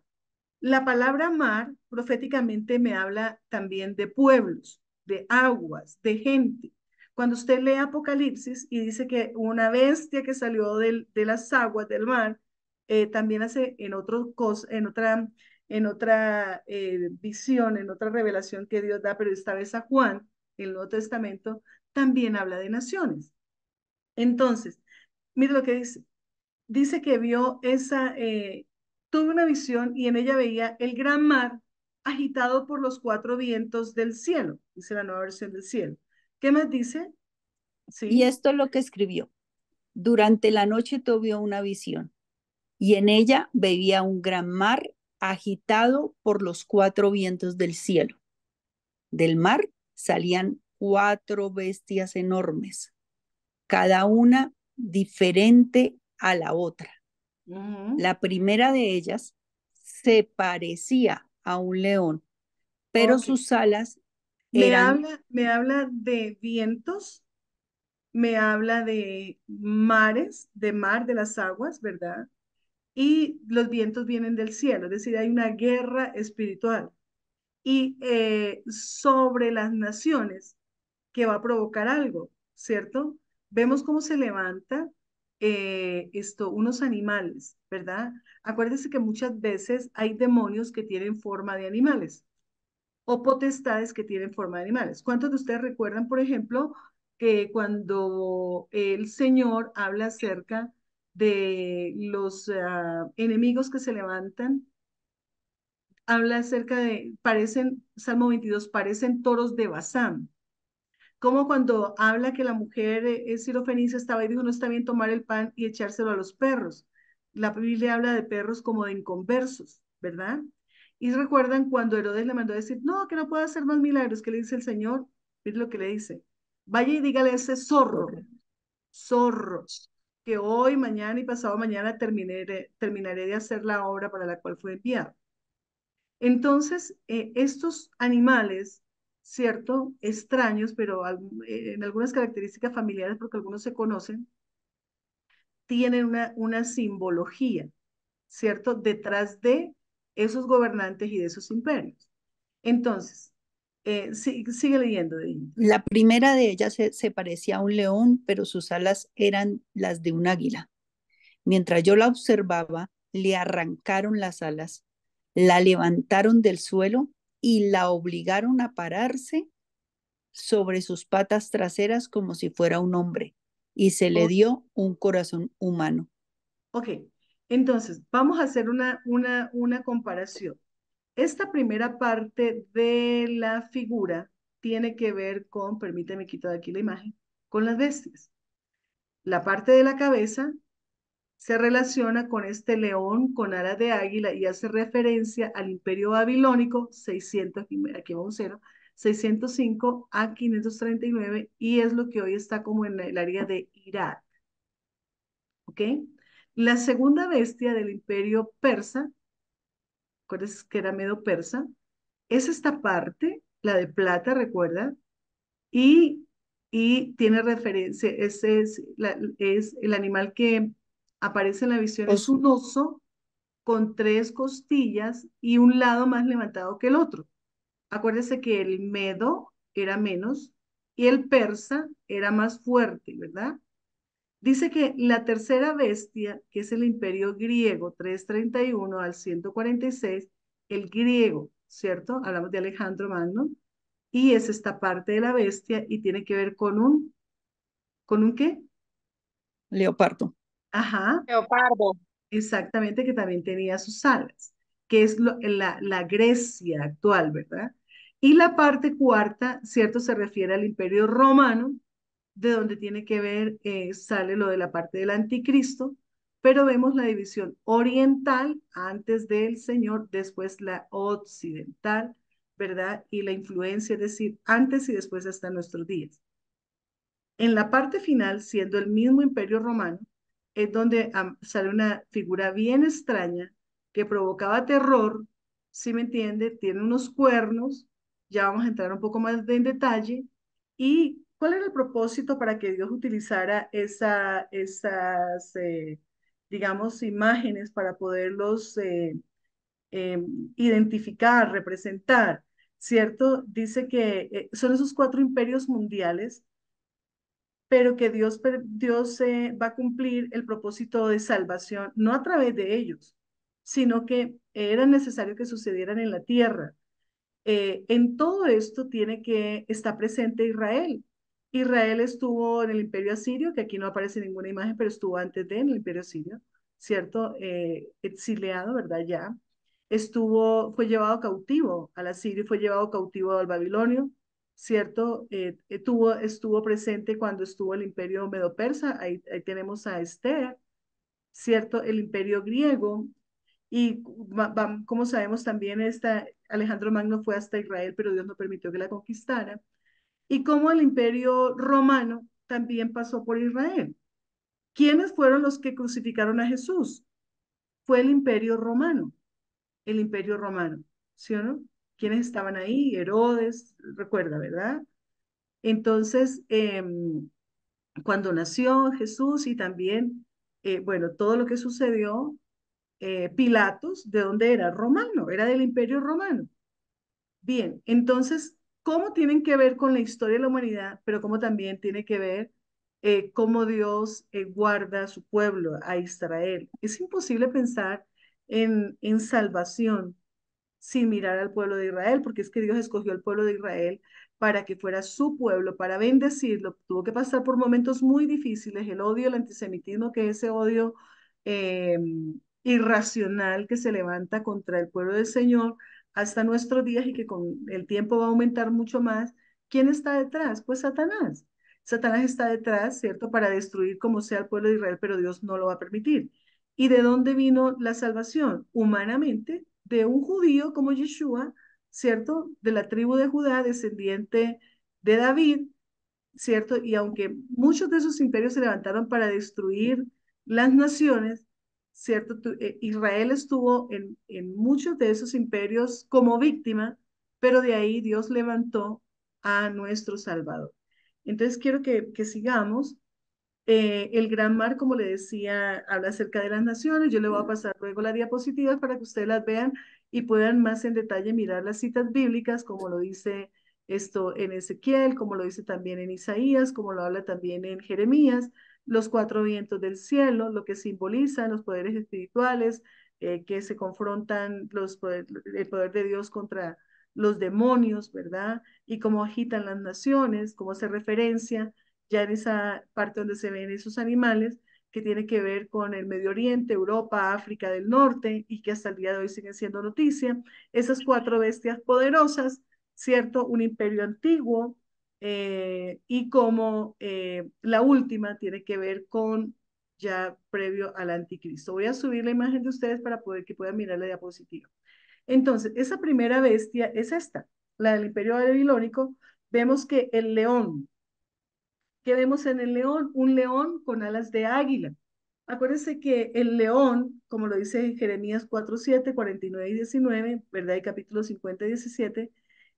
La palabra mar proféticamente me habla también de pueblos, de aguas, de gente. Cuando usted lee Apocalipsis y dice que una bestia que salió de las aguas del mar, eh, también hace en, otro, en otra en otra eh, visión, en otra revelación que Dios da, pero esta vez a Juan, el Nuevo Testamento, también habla de naciones. Entonces, mire lo que dice. Dice que vio esa, eh, tuve una visión y en ella veía el gran mar agitado por los cuatro vientos del cielo, dice la nueva versión del cielo. ¿Qué más dice? Sí. Y esto es lo que escribió. Durante la noche tuvo una visión y en ella veía un gran mar agitado por los cuatro vientos del cielo. Del mar salían cuatro bestias enormes, cada una diferente a la otra. La primera de ellas se parecía a un león, pero sus alas eran... Me habla, me habla de vientos, me habla de mares, de mar, de las aguas, ¿verdad? y los vientos vienen del cielo, es decir, hay una guerra espiritual y eh, sobre las naciones que va a provocar algo, ¿cierto? Vemos cómo se levanta eh, esto, unos animales, ¿verdad? Acuérdense que muchas veces hay demonios que tienen forma de animales o potestades que tienen forma de animales. ¿Cuántos de ustedes recuerdan, por ejemplo, que cuando el Señor habla acerca de los ah, enemigos que se levantan, habla acerca de, parecen, Salmo 22, parecen toros de basán Como cuando habla que la mujer, eh, es Fenicia, estaba y dijo, no está bien tomar el pan y echárselo a los perros. La Biblia habla de perros como de inconversos, ¿verdad? Y recuerdan cuando Herodes le mandó a decir, no, que no puede hacer más milagros, que le dice el Señor, mire lo que le dice, vaya y dígale a ese zorro, zorros que hoy, mañana y pasado mañana terminaré, terminaré de hacer la obra para la cual fue enviado. Entonces, eh, estos animales, ¿cierto? Extraños, pero eh, en algunas características familiares, porque algunos se conocen, tienen una, una simbología, ¿cierto? Detrás de esos gobernantes y de esos imperios. Entonces, eh, sigue leyendo. La primera de ellas se, parecía a un león, pero sus alas eran las de un águila. Mientras yo la observaba, le arrancaron las alas, la levantaron del suelo y la obligaron a pararse sobre sus patas traseras como si fuera un hombre, y se le dio un corazón humano. Ok, entonces vamos a hacer una, una, una comparación. Esta primera parte de la figura tiene que ver con, permíteme quitar aquí la imagen, con las bestias. La parte de la cabeza se relaciona con este león con ara de águila y hace referencia al imperio babilónico 600, aquí vamos cero, 605 a 539 y es lo que hoy está como en el área de Irak. ¿Ok? La segunda bestia del imperio persa acuérdense que era medo persa? Es esta parte, la de plata, recuerda, y, y tiene referencia, ese es, es el animal que aparece en la visión, es un oso con tres costillas y un lado más levantado que el otro. Acuérdense que el medo era menos y el persa era más fuerte, ¿verdad? Dice que la tercera bestia, que es el imperio griego 331 al 146, el griego, ¿cierto? Hablamos de Alejandro Magno, y es esta parte de la bestia y tiene que ver con un, ¿con un qué? Leopardo. Ajá. Leopardo. Exactamente, que también tenía sus alas, que es la, la Grecia actual, ¿verdad? Y la parte cuarta, ¿cierto? Se refiere al imperio romano, de donde tiene que ver, eh, sale lo de la parte del anticristo, pero vemos la división oriental antes del Señor, después la occidental, ¿verdad? Y la influencia, es decir, antes y después hasta nuestros días. En la parte final, siendo el mismo imperio romano, es donde sale una figura bien extraña que provocaba terror, si me entiende, tiene unos cuernos, ya vamos a entrar un poco más en detalle, y ¿Cuál era el propósito para que Dios utilizara esa, esas, eh, digamos, imágenes para poderlos eh, eh, identificar, representar? ¿Cierto? Dice que son esos cuatro imperios mundiales, pero que Dios, Dios va a cumplir el propósito de salvación, no a través de ellos, sino que era necesario que sucedieran en la tierra. en todo esto tiene que estar presente Israel, Israel estuvo en el imperio asirio, que aquí no aparece ninguna imagen, pero estuvo antes de en el imperio asirio, ¿cierto? Eh, exiliado, ¿verdad? Ya. Estuvo, fue llevado cautivo al asirio, fue llevado cautivo al babilonio, ¿cierto? Eh, eh, estuvo, presente cuando estuvo el imperio medo-persa, ahí, tenemos a Esther, ¿cierto? El imperio griego, y como sabemos también, esta, Alejandro Magno fue hasta Israel, pero Dios no permitió que la conquistara y cómo el imperio romano también pasó por Israel. ¿Quiénes fueron los que crucificaron a Jesús? Fue el imperio romano, el imperio romano, ¿sí o no? ¿Quiénes estaban ahí? Herodes, recuerda, ¿verdad? Entonces, em, cuando nació Jesús y también, eh, bueno, todo lo que sucedió, eh, Pilatos, ¿de dónde era? Romano, era del imperio romano. Bien, entonces cómo tienen que ver con la historia de la humanidad, pero cómo también tiene que ver eh, cómo Dios eh, guarda a su pueblo, a Israel. Es imposible pensar en, en salvación sin mirar al pueblo de Israel, porque es que Dios escogió al pueblo de Israel para que fuera su pueblo, para bendecirlo. Tuvo que pasar por momentos muy difíciles, el odio, el antisemitismo, que es ese odio em, irracional que se levanta contra el pueblo del Señor, hasta nuestros días y que con el tiempo va a aumentar mucho más, ¿quién está detrás? Pues Satanás. Satanás está detrás, ¿cierto? Para destruir como sea el pueblo de Israel, pero Dios no lo va a permitir. ¿Y de dónde vino la salvación? Humanamente, de un judío como Yeshua, ¿cierto? De la tribu de Judá, descendiente de David, ¿cierto? Y aunque muchos de esos imperios se levantaron para destruir las naciones, ¿cierto? Eh, Israel estuvo en, muchos de esos imperios como víctima, pero de ahí Dios levantó a nuestro Salvador. Entonces quiero que, sigamos. Eh, el gran mar, como le decía, habla acerca de las naciones. Yo le voy a pasar luego la diapositiva para que ustedes las vean y puedan más en detalle mirar las citas bíblicas, como lo dice esto en Ezequiel, como lo dice también en Isaías, como lo habla también en Jeremías los cuatro vientos del cielo, lo que simbolizan los poderes espirituales eh, que se confrontan, los poder, el poder de Dios contra los demonios, ¿verdad? Y cómo agitan las naciones, cómo se referencia ya en esa parte donde se ven esos animales, que tiene que ver con el Medio Oriente, Europa, África del Norte, y que hasta el día de hoy siguen siendo noticia. Esas cuatro bestias poderosas, ¿cierto? Un imperio antiguo, eh, y como eh, la última tiene que ver con ya previo al anticristo. Voy a subir la imagen de ustedes para poder que puedan mirar la diapositiva. Entonces, esa primera bestia es esta, la del imperio babilónico. Vemos que el león, ¿qué vemos en el león? Un león con alas de águila. Acuérdense que el león, como lo dice Jeremías 4, 7, 49 y 19, ¿verdad? Y capítulo 50 y 17,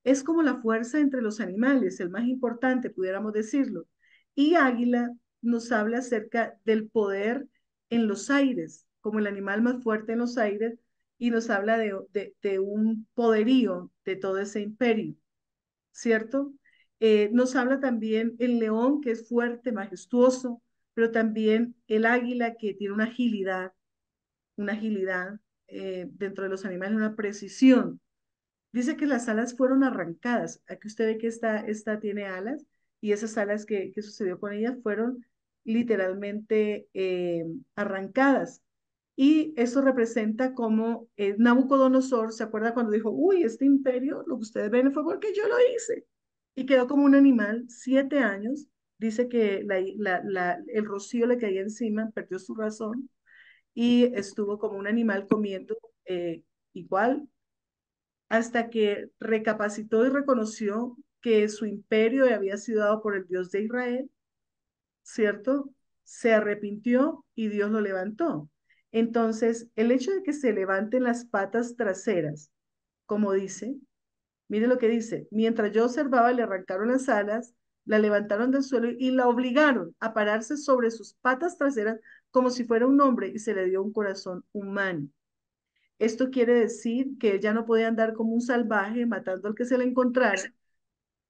es como la fuerza entre los animales, el más importante, pudiéramos decirlo. Y águila nos habla acerca del poder en los aires, como el animal más fuerte en los aires, y nos habla de, un poderío de todo ese imperio, ¿cierto? Eh, nos habla también el león, que es fuerte, majestuoso, pero también el águila, que tiene una agilidad, una agilidad eh, dentro de los animales, una precisión. Dice que las alas fueron arrancadas. Aquí usted ve que esta, esta tiene alas y esas alas que, que sucedió con ella fueron literalmente eh, arrancadas. Y eso representa como eh, Nabucodonosor, ¿se acuerda cuando dijo, uy, este imperio, lo que ustedes ven fue porque yo lo hice? Y quedó como un animal, siete años, dice que el rocío le caía encima, perdió su razón y estuvo como un animal comiendo eh, igual hasta que recapacitó y reconoció que su imperio había sido dado por el Dios de Israel, ¿cierto? Se arrepintió y Dios lo levantó. Entonces, el hecho de que se levanten las patas traseras, como dice, mire lo que dice, mientras yo observaba le arrancaron las alas, la levantaron del suelo y la obligaron a pararse sobre sus patas traseras como si fuera un hombre y se le dio un corazón humano. Esto quiere decir que ya no podía andar como un salvaje matando al que se le encontrara,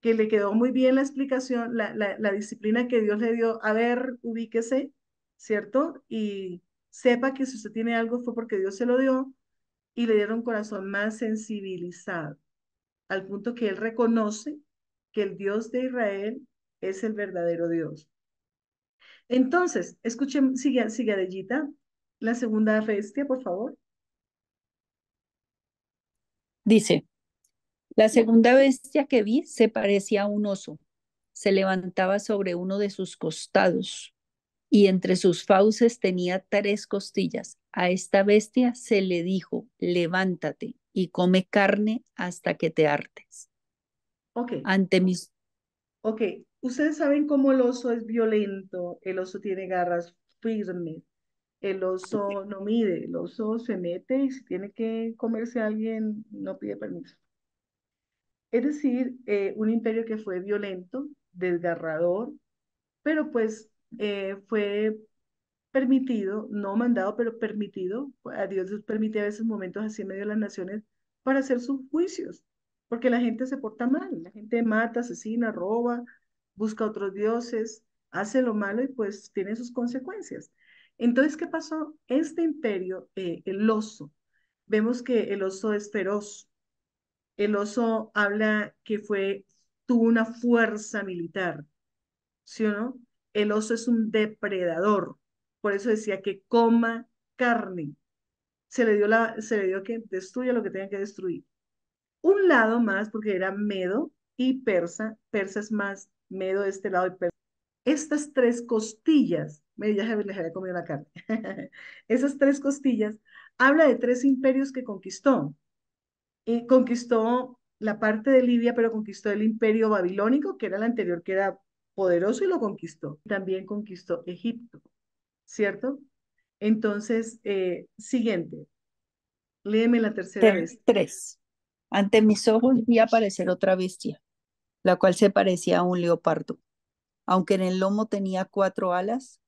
que le quedó muy bien la explicación, la, la, disciplina que Dios le dio. A ver, ubíquese, ¿cierto? Y sepa que si usted tiene algo fue porque Dios se lo dio y le dieron un corazón más sensibilizado, al punto que él reconoce que el Dios de Israel es el verdadero Dios. Entonces, escuchen, sigue, sigue la segunda bestia, por favor. Dice, la segunda bestia que vi se parecía a un oso, se levantaba sobre uno de sus costados y entre sus fauces tenía tres costillas. A esta bestia se le dijo, levántate y come carne hasta que te hartes. Ok. Ante mis... Ok, ustedes saben cómo el oso es violento, el oso tiene garras firmes, el oso no mide, el oso se mete y si tiene que comerse a alguien, no pide permiso. Es decir, eh, un imperio que fue violento, desgarrador, pero pues eh, fue permitido, no mandado, pero permitido, a Dios les permite a veces momentos así en medio de las naciones para hacer sus juicios, porque la gente se porta mal, la gente mata, asesina, roba, busca otros dioses, hace lo malo y pues tiene sus consecuencias. Entonces, ¿qué pasó? Este imperio, eh, el oso, vemos que el oso es feroz. El oso habla que fue, tuvo una fuerza militar, ¿sí o no? El oso es un depredador, por eso decía que coma carne. Se le dio la, se le dio que destruya lo que tenga que destruir. Un lado más, porque era medo y persa, persa es más medo de este lado y persa estas tres costillas, ya les había comido la carne, esas tres costillas, habla de tres imperios que conquistó. conquistó la parte de Libia, pero conquistó el imperio babilónico, que era el anterior, que era poderoso y lo conquistó. También conquistó Egipto, ¿cierto? Entonces, eh, siguiente. Léeme la tercera vez. Tres. Ante mis ojos vi aparecer otra bestia, la cual se parecía a un leopardo aunque en el lomo tenía cuatro alas,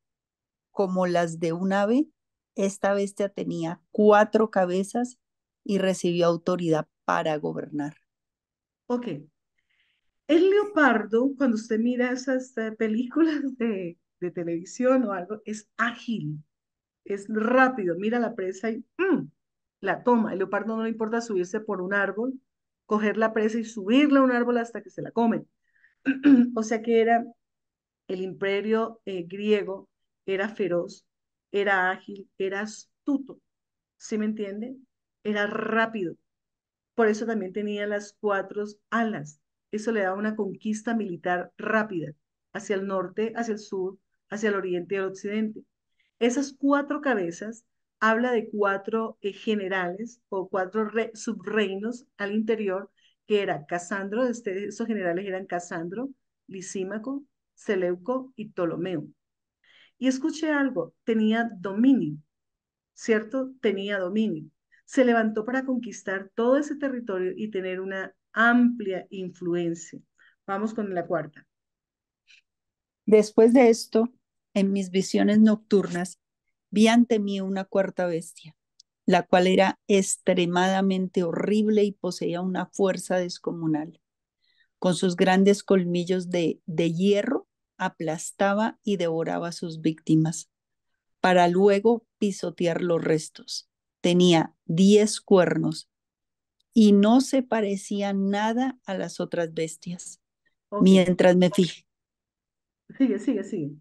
como las de un ave, esta bestia tenía cuatro cabezas y recibió autoridad para gobernar. Ok. El leopardo, cuando usted mira esas eh, películas de, de televisión o algo, es ágil, es rápido, mira la presa y mm, la toma. El leopardo no le importa subirse por un árbol, coger la presa y subirla a un árbol hasta que se la come. o sea que era el imperio eh, griego era feroz, era ágil, era astuto, ¿sí me entienden? Era rápido. Por eso también tenía las cuatro alas. Eso le daba una conquista militar rápida hacia el norte, hacia el sur, hacia el oriente y el occidente. Esas cuatro cabezas habla de cuatro eh, generales o cuatro subreinos al interior, que era Casandro, este, esos generales eran Casandro, Lisímaco, Seleuco y Ptolomeo. Y escuché algo, tenía dominio, ¿cierto? Tenía dominio. Se levantó para conquistar todo ese territorio y tener una amplia influencia. Vamos con la cuarta. Después de esto, en mis visiones nocturnas, vi ante mí una cuarta bestia, la cual era extremadamente horrible y poseía una fuerza descomunal. Con sus grandes colmillos de, de hierro, aplastaba y devoraba a sus víctimas, para luego pisotear los restos. Tenía diez cuernos y no se parecía nada a las otras bestias. Mientras me fijé. Sigue, sigue, sigue.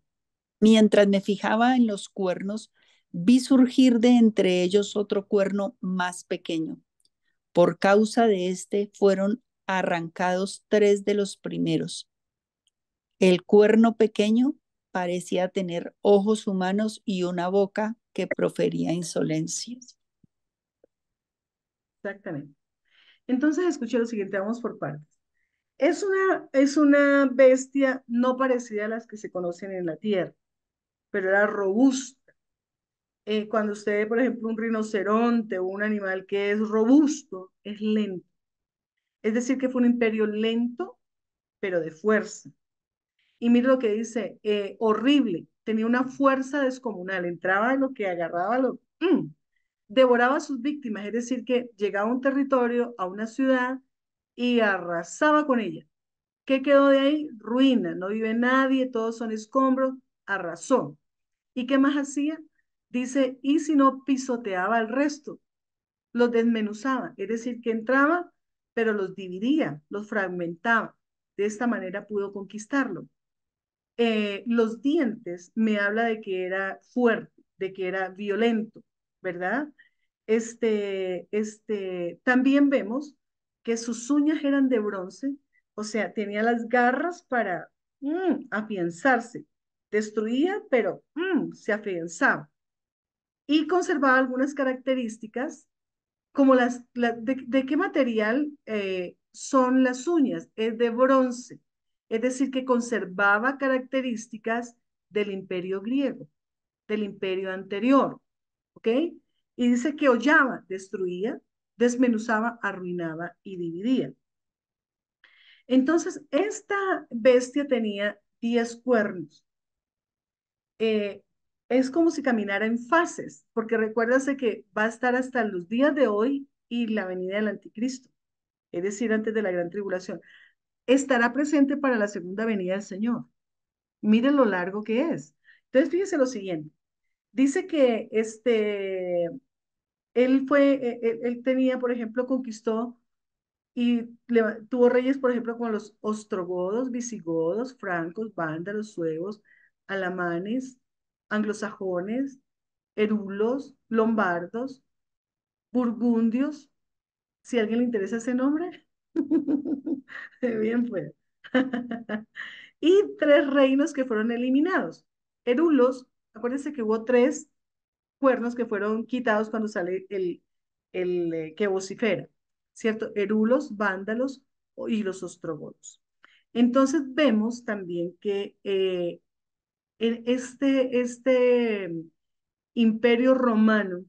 Mientras me fijaba en los cuernos, vi surgir de entre ellos otro cuerno más pequeño. Por causa de este fueron arrancados tres de los primeros el cuerno pequeño parecía tener ojos humanos y una boca que profería insolencias. Exactamente. Entonces escuché lo siguiente, vamos por partes. Es una, es una bestia no parecida a las que se conocen en la Tierra, pero era robusta. Eh, cuando usted ve, por ejemplo, un rinoceronte o un animal que es robusto, es lento. Es decir, que fue un imperio lento, pero de fuerza. Y mire lo que dice, eh, horrible, tenía una fuerza descomunal, entraba en lo que agarraba, lo, mm, devoraba a sus víctimas, es decir, que llegaba a un territorio, a una ciudad y arrasaba con ella. ¿Qué quedó de ahí? Ruina, no vive nadie, todos son escombros, arrasó. ¿Y qué más hacía? Dice, y si no pisoteaba al resto, los desmenuzaba, es decir, que entraba, pero los dividía, los fragmentaba. De esta manera pudo conquistarlo. Eh, los dientes me habla de que era fuerte, de que era violento, ¿verdad? Este, este, también vemos que sus uñas eran de bronce, o sea, tenía las garras para mm, afianzarse, destruía, pero mm, se afianzaba. Y conservaba algunas características, como las, de, qué material eh, son las uñas, es de bronce, es decir, que conservaba características del imperio griego, del imperio anterior, ¿ok? Y dice que hollaba, destruía, desmenuzaba, arruinaba y dividía. Entonces, esta bestia tenía diez cuernos. Eh, es como si caminara en fases, porque recuérdase que va a estar hasta los días de hoy y la venida del anticristo, es decir, antes de la gran tribulación estará presente para la segunda venida del Señor. Miren lo largo que es. Entonces, fíjense lo siguiente. Dice que este, él fue, e, e, él, tenía, por ejemplo, conquistó y tuvo reyes, por ejemplo, como los ostrogodos, visigodos, francos, vándalos, suevos, alamanes, anglosajones, erulos, lombardos, burgundios. Si a alguien le interesa ese nombre, Bien pues. y tres reinos que fueron eliminados. Erulos, acuérdense que hubo tres cuernos que fueron quitados cuando sale el, el eh, que vocifera, ¿cierto? Erulos, vándalos y los ostrogodos. Entonces vemos también que eh, este, este imperio romano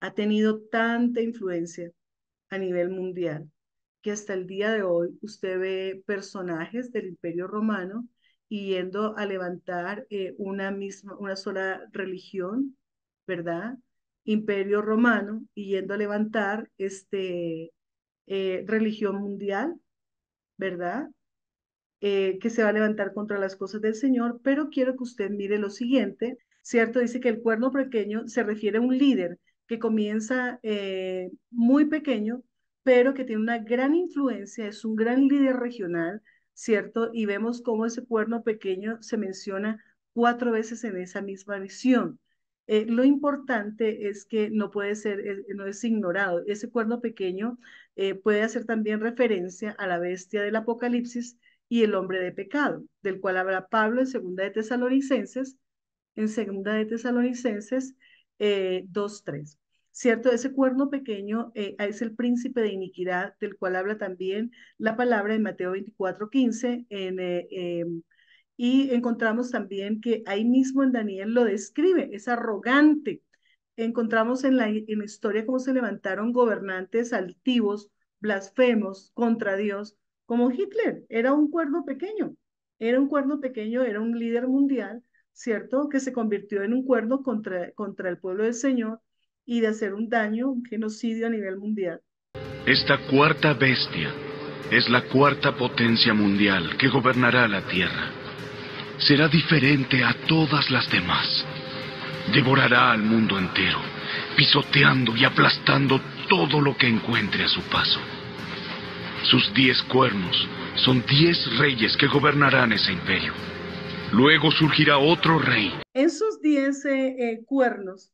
ha tenido tanta influencia a nivel mundial que hasta el día de hoy usted ve personajes del Imperio Romano yendo a levantar eh, una misma, una sola religión, ¿verdad? Imperio Romano y yendo a levantar este eh, religión mundial, ¿verdad? Eh, que se va a levantar contra las cosas del Señor, pero quiero que usted mire lo siguiente, ¿cierto? Dice que el cuerno pequeño se refiere a un líder que comienza muy pequeño pero que tiene una gran influencia, es un gran líder regional, ¿cierto? Y vemos cómo ese cuerno pequeño se menciona cuatro veces en esa misma visión. Eh, lo importante es que no puede ser, eh, no es ignorado. Ese cuerno pequeño eh, puede hacer también referencia a la bestia del Apocalipsis y el hombre de pecado, del cual habla Pablo en segunda de Tesalonicenses, en segunda de Tesalonicenses 2.3. ¿cierto? Ese cuerno pequeño eh, es el príncipe de iniquidad, del cual habla también la palabra de Mateo 24, 15, eh, em, y encontramos también que ahí mismo en Daniel lo describe, es arrogante. Encontramos en la, en historia cómo se levantaron gobernantes altivos, blasfemos contra Dios, como Hitler, era un cuerno pequeño, era un cuerno pequeño, era un líder mundial, ¿cierto? Que se convirtió en un cuerno contra, contra el pueblo del Señor y de hacer un daño, un genocidio a nivel mundial. Esta cuarta bestia es la cuarta potencia mundial que gobernará la Tierra. Será diferente a todas las demás. Devorará al mundo entero, pisoteando y aplastando todo lo que encuentre a su paso. Sus diez cuernos son diez reyes que gobernarán ese imperio. Luego surgirá otro rey. Esos diez eh, eh, cuernos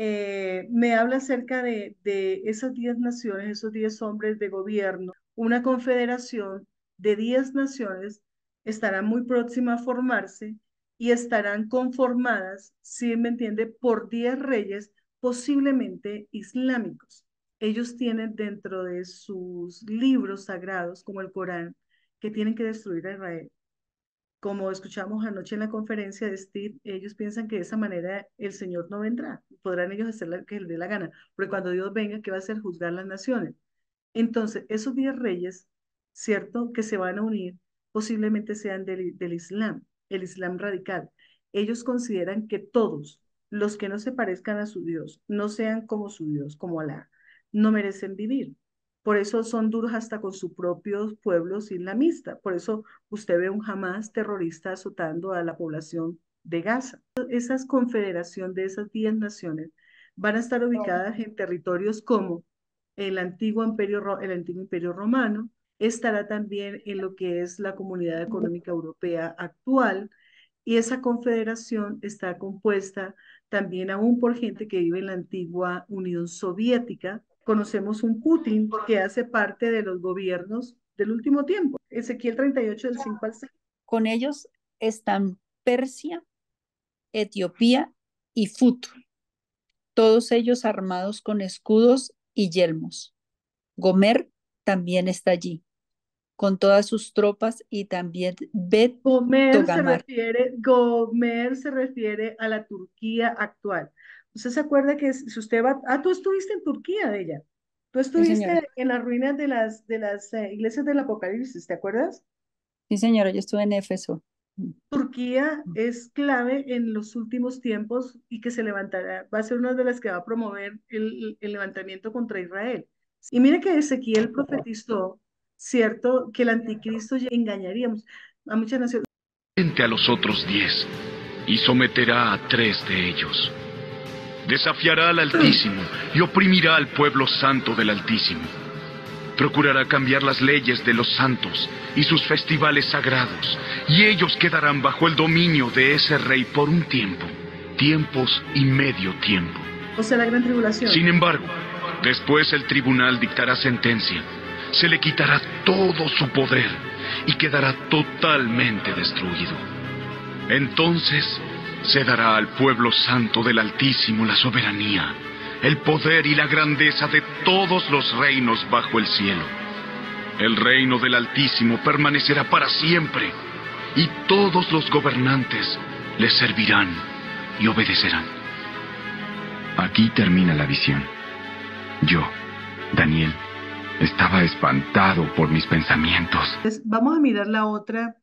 eh, me habla acerca de, de esas 10 naciones, esos 10 hombres de gobierno. Una confederación de 10 naciones estará muy próxima a formarse y estarán conformadas, si me entiende, por 10 reyes posiblemente islámicos. Ellos tienen dentro de sus libros sagrados, como el Corán, que tienen que destruir a Israel como escuchamos anoche en la conferencia de Steve, ellos piensan que de esa manera el Señor no vendrá. Podrán ellos hacer lo que les dé la gana, Porque cuando Dios venga, ¿qué va a hacer? Juzgar las naciones. Entonces, esos diez reyes, ¿cierto? Que se van a unir, posiblemente sean del, del Islam, el Islam radical. Ellos consideran que todos los que no se parezcan a su Dios, no sean como su Dios, como Alá, no merecen vivir. Por eso son duros hasta con sus propios pueblos islamistas. Por eso usted ve un jamás terrorista azotando a la población de Gaza. Esas confederación de esas 10 naciones van a estar ubicadas en territorios como el antiguo imperio, el antiguo imperio romano, estará también en lo que es la Comunidad Económica Europea actual, y esa confederación está compuesta también aún por gente que vive en la antigua Unión Soviética, Conocemos un Putin que hace parte de los gobiernos del último tiempo. Ezequiel 38 del 5 al 6. Con ellos están Persia, Etiopía y Fut, todos ellos armados con escudos y yelmos. Gomer también está allí, con todas sus tropas y también Bet Gomer se refiere, Gomer se refiere a la Turquía actual. Usted se acuerda que si usted va, ah, tú estuviste en Turquía de ella, tú estuviste en las ruinas de las, de las eh, iglesias del Apocalipsis, ¿te acuerdas? Sí, señora, yo estuve en Éfeso. Turquía mm. es clave en los últimos tiempos y que se levantará, va a ser una de las que va a promover el, levantamiento contra Israel. Y mire que Ezequiel profetizó, ¿cierto?, que el anticristo ya engañaríamos a muchas naciones. Frente a los otros diez y someterá a tres de ellos. Desafiará al Altísimo y oprimirá al pueblo santo del Altísimo. Procurará cambiar las leyes de los santos y sus festivales sagrados, y ellos quedarán bajo el dominio de ese rey por un tiempo, tiempos y medio tiempo. O sea, la gran tribulación. Sin embargo, después el tribunal dictará sentencia, se le quitará todo su poder y quedará totalmente destruido. Entonces se dará al pueblo santo del Altísimo la soberanía, el poder y la grandeza de todos los reinos bajo el cielo. El reino del Altísimo permanecerá para siempre, y todos los gobernantes le servirán y obedecerán. Aquí termina la visión. Yo, Daniel, estaba espantado por mis pensamientos. Vamos a mirar la otra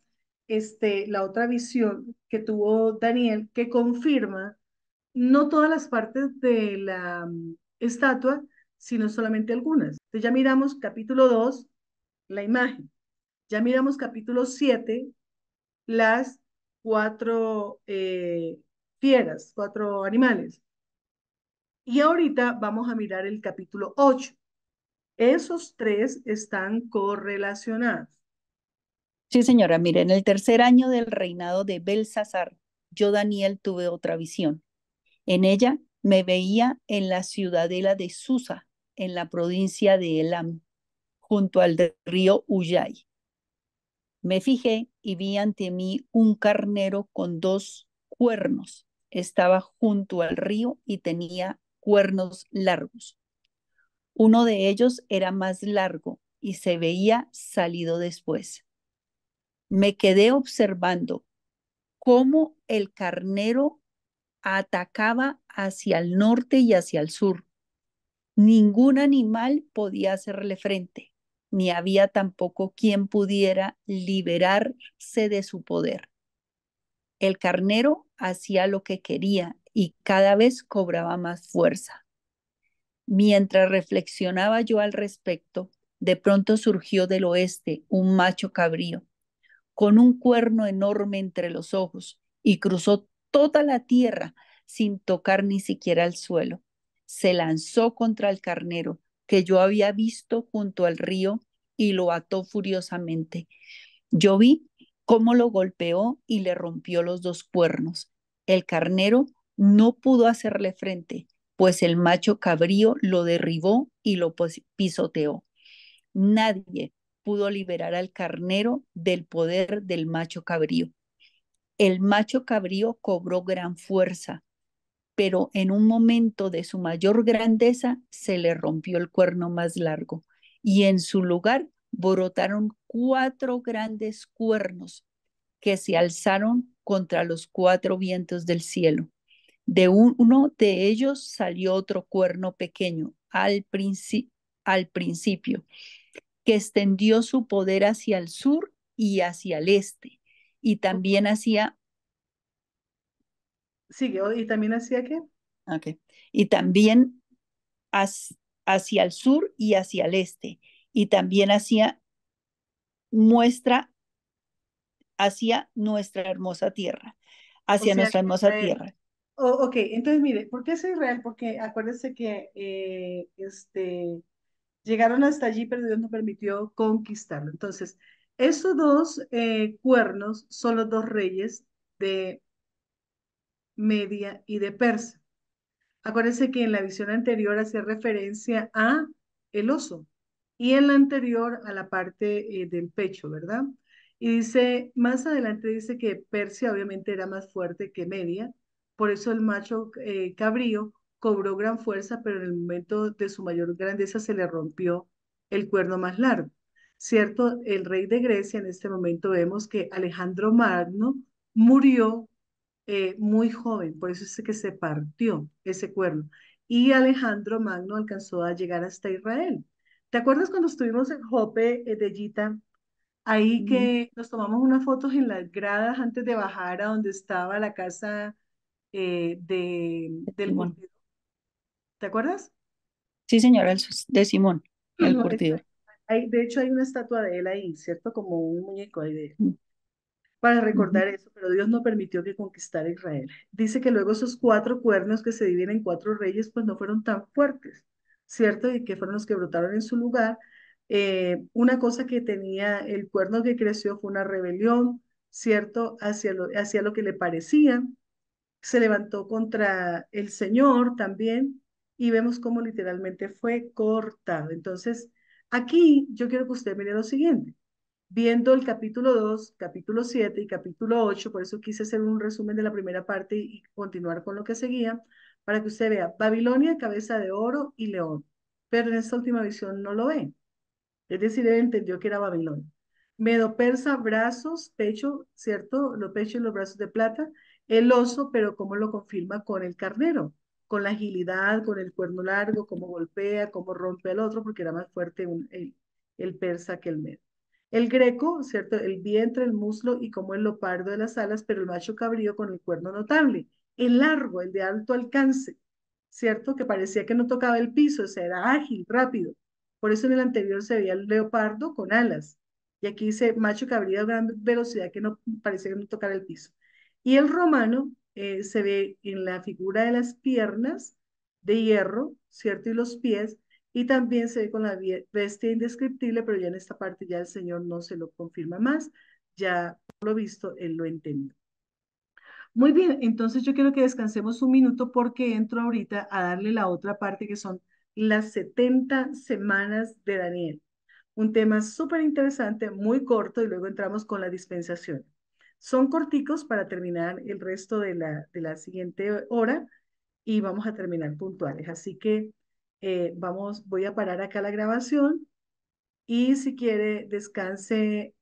este, la otra visión que tuvo Daniel, que confirma no todas las partes de la mm, estatua, sino solamente algunas. Entonces ya miramos capítulo 2, la imagen. Ya miramos capítulo 7, las cuatro eh, fieras, cuatro animales. Y ahorita vamos a mirar el capítulo 8. Esos tres están correlacionados. Sí, señora, mire, en el tercer año del reinado de Belsasar, yo Daniel tuve otra visión. En ella me veía en la ciudadela de Susa, en la provincia de Elam, junto al río Uyay. Me fijé y vi ante mí un carnero con dos cuernos. Estaba junto al río y tenía cuernos largos. Uno de ellos era más largo y se veía salido después me quedé observando cómo el carnero atacaba hacia el norte y hacia el sur. Ningún animal podía hacerle frente, ni había tampoco quien pudiera liberarse de su poder. El carnero hacía lo que quería y cada vez cobraba más fuerza. Mientras reflexionaba yo al respecto, de pronto surgió del oeste un macho cabrío con un cuerno enorme entre los ojos, y cruzó toda la tierra sin tocar ni siquiera el suelo. Se lanzó contra el carnero que yo había visto junto al río y lo ató furiosamente. Yo vi cómo lo golpeó y le rompió los dos cuernos. El carnero no pudo hacerle frente, pues el macho cabrío lo derribó y lo pisoteó. Nadie pudo liberar al carnero del poder del macho cabrío. El macho cabrío cobró gran fuerza, pero en un momento de su mayor grandeza se le rompió el cuerno más largo y en su lugar brotaron cuatro grandes cuernos que se alzaron contra los cuatro vientos del cielo. De uno de ellos salió otro cuerno pequeño al, al principio que extendió su poder hacia el sur y hacia el este, y también hacía Sigue, ¿y también hacía qué? Okay. Y también hacia el sur y hacia el este, y también hacía muestra hacia nuestra hermosa tierra, hacia nuestra hermosa tierra. Oh, ok, entonces mire, ¿por qué es Israel? Porque acuérdese que eh, este, Llegaron hasta allí, pero Dios no permitió conquistarlo. Entonces, esos dos eh, cuernos son los dos reyes de Media y de Persa. Acuérdense que en la visión anterior hacía referencia a el oso y en la anterior a la parte eh, del pecho, ¿verdad? Y dice, más adelante dice que Persia obviamente era más fuerte que Media, por eso el macho eh, cabrío cobró gran fuerza, pero en el momento de su mayor grandeza se le rompió el cuerno más largo. Cierto, el rey de Grecia en este momento vemos que Alejandro Magno murió eh, muy joven, por eso es que se partió ese cuerno. Y Alejandro Magno alcanzó a llegar hasta Israel. ¿Te acuerdas cuando estuvimos en Jope eh, de Gita? Ahí que nos tomamos unas fotos en las gradas antes de bajar a donde estaba la casa eh, de, del ¿Te acuerdas? Sí, señora, el, de Simón, el de hecho, hay una estatua de él ahí, ¿cierto? Como un muñeco ahí de mm. Para recordar eso, pero Dios no permitió que conquistara Israel. Dice que luego esos cuatro cuernos que se dividen en cuatro reyes, pues no fueron tan fuertes, ¿cierto? Y que fueron los que brotaron en su lugar. Eh, una cosa que tenía el cuerno que creció fue una rebelión, ¿cierto? Hacia lo, hacia lo que le parecía. Se levantó contra el Señor también, y vemos cómo literalmente fue cortado. Entonces, aquí yo quiero que usted mire lo siguiente. Viendo el capítulo 2, capítulo 7 y capítulo 8, por eso quise hacer un resumen de la primera parte y continuar con lo que seguía, para que usted vea Babilonia, cabeza de oro y león. Pero en esta última visión no lo ve. Es decir, él entendió que era Babilonia. Medo persa, brazos, pecho, ¿cierto? Los pechos y los brazos de plata. El oso, pero ¿cómo lo confirma con el carnero? con la agilidad, con el cuerno largo, cómo golpea, cómo rompe al otro, porque era más fuerte el, persa que el medo. El greco, ¿cierto? El vientre, el muslo y como el leopardo de las alas, pero el macho cabrío con el cuerno notable, el largo, el de alto alcance, ¿cierto? Que parecía que no tocaba el piso, o sea, era ágil, rápido. Por eso en el anterior se veía el leopardo con alas. Y aquí dice macho cabrío de gran velocidad que no parecía que no tocara el piso. Y el romano, eh, se ve en la figura de las piernas de hierro, ¿cierto? Y los pies, y también se ve con la bestia indescriptible, pero ya en esta parte ya el Señor no se lo confirma más, ya por lo visto él lo entiende. Muy bien, entonces yo quiero que descansemos un minuto porque entro ahorita a darle la otra parte que son las 70 semanas de Daniel. Un tema súper interesante, muy corto, y luego entramos con la dispensación. Son corticos para terminar el resto de la, de la siguiente hora y vamos a terminar puntuales. Así que eh, vamos, voy a parar acá la grabación y si quiere descanse